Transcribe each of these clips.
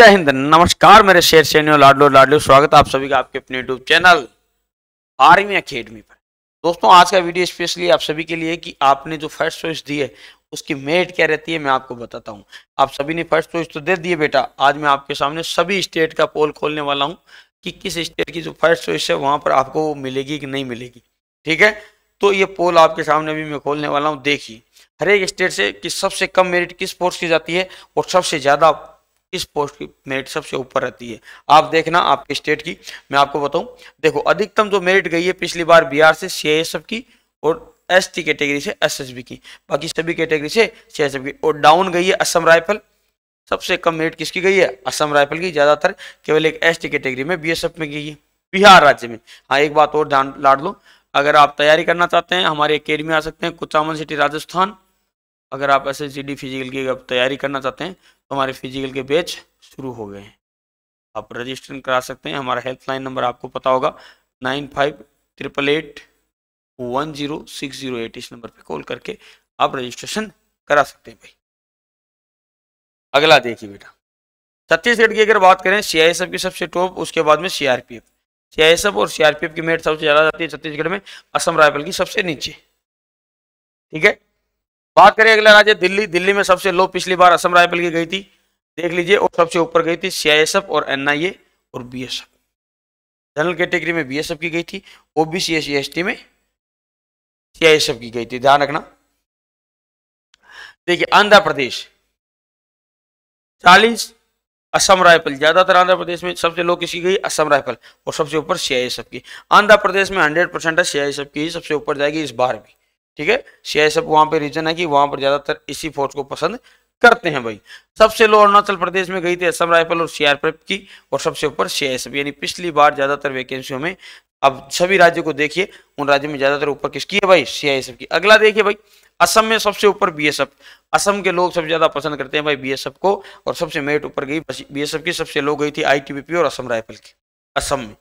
जय हिंद नमस्कार मेरे शेर सैन्य लाडलो लाडलो स्वागत आप सभी का आपके अपने यूट्यूब चैनल आर्मी अकेडमी पर दोस्तों आज का वीडियो स्पेशली आप सभी के लिए कि आपने जो फर्स्ट चॉइस दी है उसकी मेरिट क्या रहती है मैं आपको बताता हूँ आप सभी ने फर्स्ट चॉइस तो दे दिए बेटा आज मैं आपके सामने सभी स्टेट का पोल खोलने वाला हूँ कि किस स्टेट की जो फर्स्ट चॉइस है वहाँ पर आपको मिलेगी कि नहीं मिलेगी ठीक है तो ये पोल आपके सामने अभी मैं खोलने वाला हूँ देखिए हर एक स्टेट से कि सबसे कम मेरिट किस पोस्ट की जाती है और सबसे ज़्यादा इस पोस्ट की मेरिट सबसे ऊपर रहती है आप देखना आपके स्टेट की मैं आपको बताऊं देखो अधिकतम जो मेरिट गई है पिछली बार बिहार से सीआईएसएफ की और एस टी कैटेगरी से एसएसबी की बाकी सभी कैटेगरी से सीआईएसएफ की और डाउन गई है असम राइफल सबसे कम मेरिट किसकी गई है असम राइफल की ज्यादातर केवल एक एस कैटेगरी में एफ में गई है बिहार राज्य में हाँ एक बात और ध्यान लाड़ लो अगर आप तैयारी करना चाहते हैं हमारी अकेडमी आ सकते हैं कुचामन सिटी राजस्थान अगर आप एस एस फिजिकल की अब तैयारी करना चाहते हैं तो हमारे फिजिकल के बैच शुरू हो गए हैं आप रजिस्ट्रेशन करा सकते हैं हमारा हेल्पलाइन नंबर आपको पता होगा nine five triple eight one zero six zero eight इस नंबर पे कॉल करके आप रजिस्ट्रेशन करा सकते हैं भाई अगला देखिए बेटा छत्तीसगढ़ की अगर बात करें सीआईएसएफ की सबसे टॉप उसके बाद में सीआरपीएफ सीआईएसएफ और सीआरपीएफ की मेट सबसे ज्यादा जाती है छत्तीसगढ़ में असम राइफल की सबसे नीचे ठीक है बात करें अगला राज्य दिल्ली दिल्ली में सबसे लो पिछली बार असम राइफल की गई थी देख लीजिए और सबसे ऊपर गई थी सीआईएसएफ और एनआईए और बीएसएफ जनरल कैटेगरी में बीएसएफ की गई थी ओबीसी एस टी में सीआईएसएफ की गई थी ध्यान रखना देखिए आंध्र प्रदेश 40 असम राइफल ज्यादातर आंध्र प्रदेश में सबसे लो किसकी गई असम राइफल और सबसे ऊपर सीआईएसएफ की आंध्र प्रदेश में हंड्रेड परसेंट है सीआईएसएफ की सबसे ऊपर जाएगी इस बार भी ठीक है सीआई सब वहाँ पे रीजन है कि वहां पर ज़्यादातर इसी फोर्स को पसंद करते हैं भाई सबसे लो अरुणाचल प्रदेश में गई थी असम राइफल और सीआरपीएफ की और सबसे ऊपर सीआईएसएफ यानी पिछली बार ज़्यादातर वैकेंसियों में अब सभी राज्यों को देखिए उन राज्यों में ज़्यादातर ऊपर किसकी है भाई सीआईएसएफ की अगला देखिए भाई असम में सबसे ऊपर बीएसएफ असम के लोग सबसे ज्यादा पसंद करते हैं भाई बीएसएफ को और सबसे मेरिट ऊपर गई बीएसएफ की सबसे लो गई थी आईटीबीपी और असम राइफल की असम में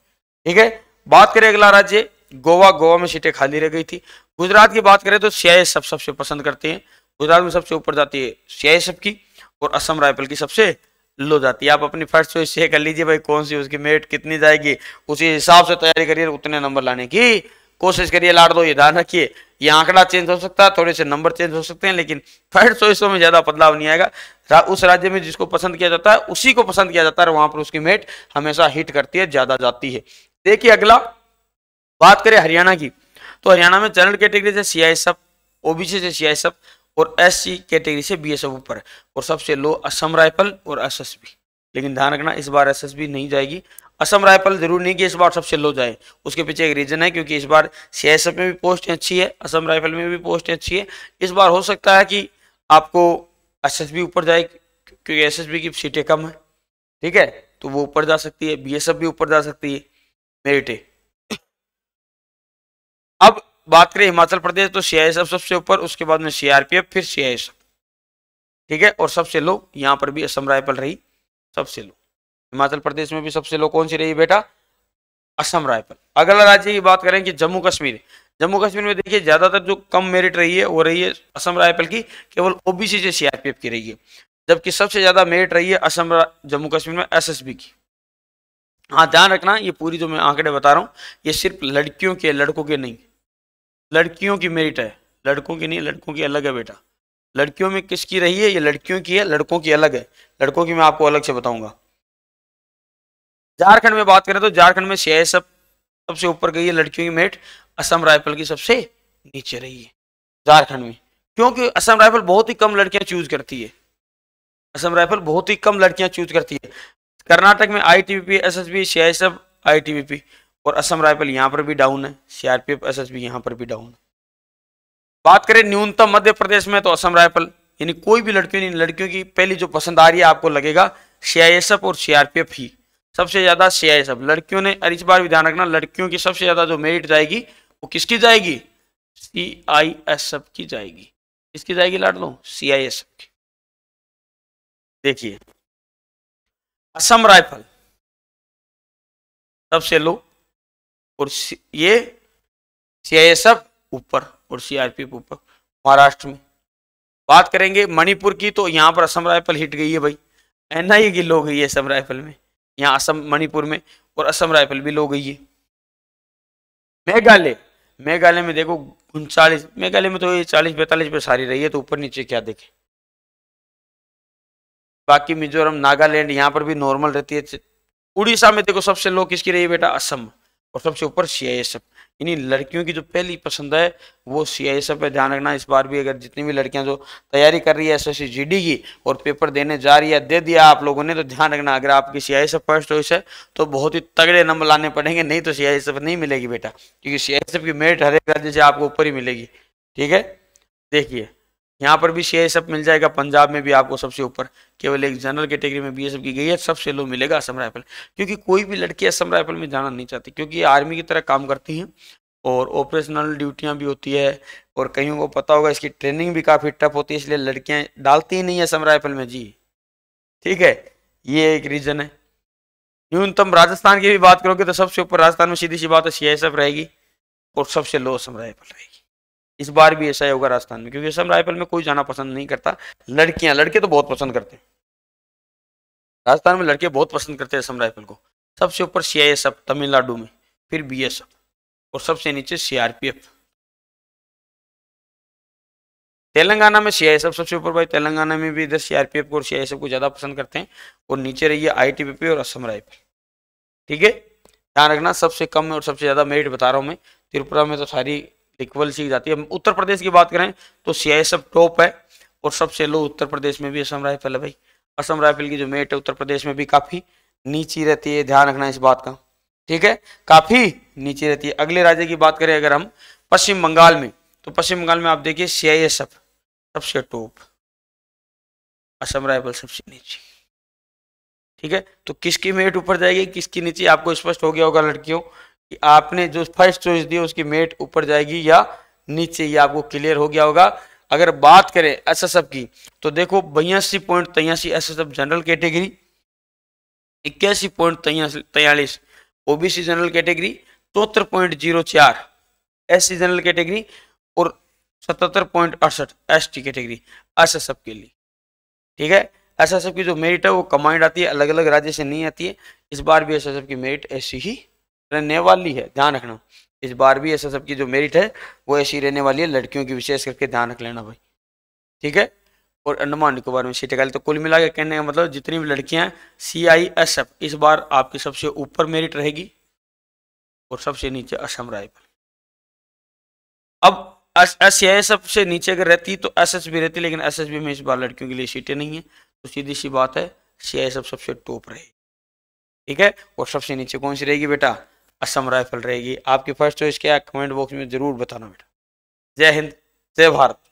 ठीक है बात करें अगला राज्य गोवा गोवा में सीटें खाली रह गई थी गुजरात की बात करें तो सीआईएस सब सबसे पसंद करते हैं गुजरात में सबसे ऊपर जाती है सीआईएस की और असम राइफल की सबसे लो जाती है आप अपनी फर्स्ट चॉइस से कर लीजिए भाई कौन सी उसकी मेट कितनी जाएगी उसी हिसाब से तैयारी करिए उतने नंबर लाने की कोशिश करिए लाड़ दो ये ध्यान रखिए ये आंकड़ा चेंज हो सकता है थोड़े से नंबर चेंज हो सकते हैं लेकिन फर्स्ट चॉइसों में ज़्यादा बदलाव नहीं आएगा रा, उस राज्य में जिसको पसंद किया जाता है उसी को पसंद किया जाता है वहां पर उसकी मेट हमेशा हिट करती है ज़्यादा जाती है देखिए अगला बात करें हरियाणा की तो हरियाणा में जनरल कैटेगरी से सी आई ओबीसी से सी आई और एस कैटेगरी से बी ऊपर और सबसे लो असम राइफल और एस लेकिन ध्यान रखना इस बार एस नहीं जाएगी असम राइफल जरूर नहीं कि इस बार सबसे लो जाए उसके पीछे एक रीजन है क्योंकि इस बार सी में भी पोस्ट अच्छी है असम राइफल में भी पोस्ट अच्छी है इस बार हो सकता है कि आपको एस ऊपर जाए क्योंकि एस की सीटें कम है ठीक है तो वो ऊपर जा सकती है बी भी ऊपर जा सकती है मेरिटे अब बात करें हिमाचल प्रदेश तो सीआईएसएफ सबसे ऊपर उसके बाद में सी फिर सी ठीक है और सबसे लो यहाँ पर भी असम राइफल रही सबसे लो हिमाचल प्रदेश में भी सबसे लो कौन सी रही बेटा असम राइफल अगला राज्य की बात करें कि जम्मू कश्मीर जम्मू कश्मीर में देखिए ज्यादातर जो कम मेरिट रही है वो रही है असम राइफल की केवल ओबीसी से सीआरपीएफ की रही है जबकि सबसे ज्यादा मेरिट रही है असम जम्मू कश्मीर में एसएसबी की हाँ ध्यान रखना ये पूरी जो मैं आंकड़े बता रहा हूँ ये सिर्फ लड़कियों के लड़कों के नहीं लड़कियों की मेरिट है लड़कों की नहीं लड़कों की अलग है बेटा लड़कियों में किसकी रही है ये लड़कियों की है लड़कों की अलग है लड़कों की मैं आपको अलग से बताऊंगा झारखंड में बात करें तो झारखंड में सीआई सब सबसे ऊपर गई है लड़कियों की मेरिट असम राइफल की सबसे नीचे रही है झारखंड में क्योंकि असम राइफल बहुत ही कम लड़कियां चूज करती है असम राइफल बहुत ही कम लड़कियां चूज करती है कर्नाटक में I T B P S S B C I सब आई टी बी पी और असम राइफल यहाँ पर भी डाउन है सीआरपीएफ एस बी यहाँ पर भी डाउन है बात करें न्यूनतम मध्य प्रदेश में तो असम राइफल यानी कोई भी लड़कियों नहीं लड़कियों की पहली जो पसंद आ रही है आपको लगेगा सीआईएसएफ और सीआरपीएफ ही सबसे ज्यादा सीआईएसएफ लड़कियों ने इस बार भी ध्यान रखना लड़कियों की सबसे ज्यादा जो मेरिट जाएगी वो किसकी जाएगी सीआईएसएफ की जाएगी किसकी जाएगी लाड लो सीआईएसएफ की देखिए असम राइफल सबसे लो और ये सीआईएसएफ ऊपर और सीआरपीएफ ऊपर महाराष्ट्र में बात करेंगे मणिपुर की तो यहाँ पर असम राइफल हिट गई है भाई एना ही की लो गई है असम राइफल में यहाँ असम मणिपुर में और असम राइफल भी लो गई है मेघालय मेघालय में देखो उनचालीस मेघालय में तो ये चालीस पैंतालीस पर सारी रही है तो ऊपर नीचे क्या देखे बाकी मिजोरम नागालैंड यहाँ पर भी नॉर्मल रहती है उड़ीसा में देखो सबसे लो किसकी रही है बेटा असम और सबसे ऊपर सी आई एस एफ यानी लड़कियों की जो पहली पसंद है वो सी आई एस एफ है ध्यान रखना इस बार भी अगर जितनी भी लड़कियां जो तैयारी कर रही है एस एस सी की और पेपर देने जा रही है दे दिया आप लोगों ने तो ध्यान रखना अगर आपकी C I S F first choice है तो बहुत ही तगड़े नंबर लाने पड़ेंगे नहीं तो सी आई एस एफ नहीं मिलेगी बेटा क्योंकि सी आई एस एफ की मेरिट हर एक राज्य से आपको ऊपर ही मिलेगी ठीक है देखिए यहाँ पर भी सी मिल जाएगा पंजाब में भी आपको सबसे ऊपर केवल एक जनरल कैटेगरी में बी एस एफ की गई है सबसे लो मिलेगा असम राइफल क्योंकि कोई भी लड़की असम राइफल में जाना नहीं चाहती क्योंकि आर्मी की तरह काम करती हैं और ऑपरेशनल ड्यूटियाँ भी होती है और कहीं को पता होगा इसकी ट्रेनिंग भी काफ़ी टफ होती है इसलिए लड़कियाँ डालती ही नहीं है असम राइफल में जी ठीक है ये एक रीज़न है न्यूनतम राजस्थान की भी बात करोगे तो सबसे ऊपर राजस्थान में सीधी सी बात है सी रहेगी और सबसे लो असम राइफल रहेगी इस बार भी ऐसा ही होगा राजस्थान में क्योंकि असम राइफल में कोई जाना पसंद नहीं करता लड़कियां लड़के तो बहुत पसंद करते हैं राजस्थान में लड़के बहुत पसंद करते हैं असम राइफल को सबसे ऊपर सी आई तमिलनाडु में फिर बी और सबसे नीचे सीआरपीएफ तेलंगाना में सीआईएसएफ सबसे ऊपर भाई तेलंगाना में भी इधर सीआरपीएफ को और सीआईएसएफ को ज़्यादा पसंद करते हैं और नीचे रही है आईटीबीपी और असम राइफल ठीक है ध्यान रखना सबसे कम और सबसे ज़्यादा मेरिट बता रहा हूँ मैं त्रिपुरा में तो सारी इक्वल सी जाती है उत्तर प्रदेश की बात करें तो सी टॉप है और सबसे लो उत्तर प्रदेश में भी असम राइफल है भाई असम राइफल की जो मेट है उत्तर प्रदेश में भी काफ़ी नीची रहती है ध्यान रखना इस बात का ठीक है काफ़ी नीचे रहती है अगले राज्य की बात करें अगर हम पश्चिम बंगाल में तो पश्चिम बंगाल में आप देखिए सीआईएसएफ सबसे टॉप असम राइफल सबसे नीचे ठीक है तो किसकी मेट ऊपर जाएगी किसकी नीचे आपको स्पष्ट हो गया होगा लड़कियों हो। कि आपने जो फर्स्ट चॉइस दी उसकी मेट ऊपर जाएगी या नीचे ये आपको क्लियर हो गया होगा अगर बात करें एस एस एफ की तो देखो बयासी पॉइंट तयासी S S F general category इक्यासी पॉइंट तयालीस ओबीसी जनरल कैटेगरी चौहत्तर पॉइंट जीरो चार एस सी जनरल कैटेगरी और सतहत्तर पॉइंट अड़सठ S T category S S F के लिए ठीक है एस एस एफ की जो मेरिट है वो कमांड आती है अलग अलग राज्य से नहीं आती है इस बार भी एस एस एफ की मेरिट ऐसी ही रहने वाली है ध्यान रखना इस बार भी ऐसा सबकी जो मेरिट है वो ऐसी रहने वाली है लड़कियों की विशेष करके ध्यान रख लेना भाई ठीक है और अंडमान निकोबार में सीटें खाली तो कुल मिला के कहने का मतलब जितनी भी लड़कियां हैं सी आई एस एफ इस बार आपकी सबसे ऊपर मेरिट रहेगी और सबसे नीचे असम राइफल अब एस एस एस एफ से नीचे अगर रहती तो एस एस बी रहती लेकिन एस एस बी में इस बार लड़कियों के लिए सीटें नहीं है तो सीधी सी बात है सी आई एस एफ सबसे टॉप रहेगी ठीक है और सबसे नीचे कौन सी रहेगी बेटा असम राइफल रहेगी आपकी फर्स्ट चॉइस क्या है कमेंट बॉक्स में ज़रूर बताना बेटा जय हिंद जय भारत